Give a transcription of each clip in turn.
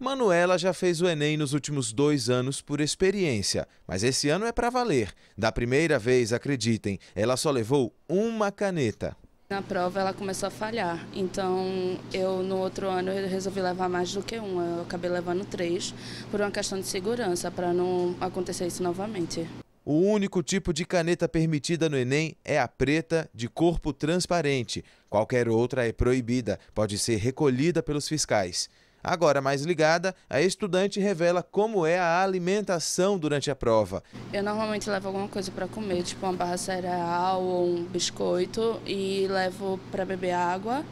Manuela já fez o Enem nos últimos dois anos por experiência, mas esse ano é para valer. Da primeira vez, acreditem, ela só levou uma caneta. Na prova ela começou a falhar, então eu no outro ano eu resolvi levar mais do que uma, eu acabei levando três, por uma questão de segurança, para não acontecer isso novamente. O único tipo de caneta permitida no Enem é a preta, de corpo transparente. Qualquer outra é proibida, pode ser recolhida pelos fiscais. Agora, mais ligada, a estudante revela como é a alimentação durante a prova. Eu normalmente levo alguma coisa para comer, tipo uma barra cereal ou um biscoito, e levo para beber água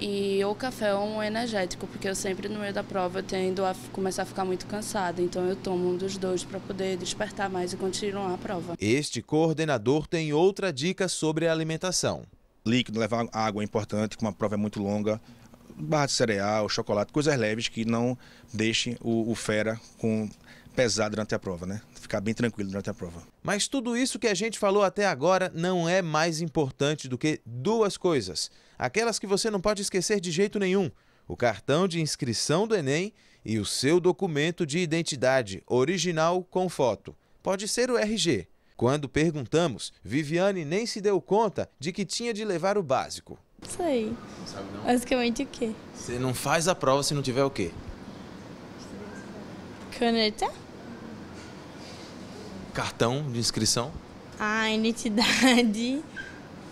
e ou café ou um energético, porque eu sempre no meio da prova eu tendo a começar a ficar muito cansada, então eu tomo um dos dois para poder despertar mais e continuar a prova. Este coordenador tem outra dica sobre a alimentação. Líquido, levar água é importante, como a prova é muito longa, barra de cereal, chocolate, coisas leves que não deixem o, o fera com pesar durante a prova, né? Ficar bem tranquilo durante a prova. Mas tudo isso que a gente falou até agora não é mais importante do que duas coisas. Aquelas que você não pode esquecer de jeito nenhum: o cartão de inscrição do Enem e o seu documento de identidade original com foto. Pode ser o RG. Quando perguntamos, Viviane nem se deu conta de que tinha de levar o básico. Sei. Não sabe não? Basicamente o quê? Você não faz a prova se não tiver o quê? Caneta? Cartão de inscrição? Ah, identidade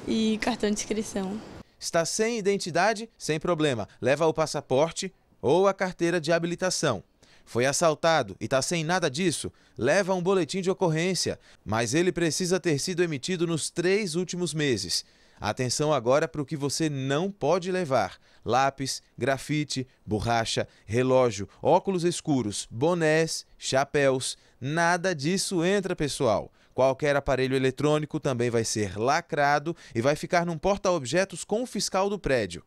e cartão de inscrição. Está sem identidade? Sem problema. Leva o passaporte ou a carteira de habilitação. Foi assaltado e está sem nada disso? Leva um boletim de ocorrência, mas ele precisa ter sido emitido nos três últimos meses. Atenção agora para o que você não pode levar: lápis, grafite, borracha, relógio, óculos escuros, bonés, chapéus. Nada disso entra, pessoal. Qualquer aparelho eletrônico também vai ser lacrado e vai ficar num porta-objetos com o fiscal do prédio.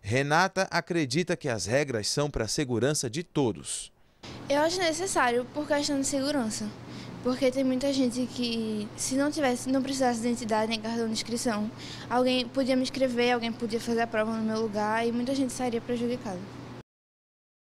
Renata acredita que as regras são para a segurança de todos. Eu acho necessário por questão de segurança. Porque tem muita gente que, se não tivesse, não precisasse de identidade nem cartão de inscrição, alguém podia me escrever, alguém podia fazer a prova no meu lugar e muita gente sairia prejudicada.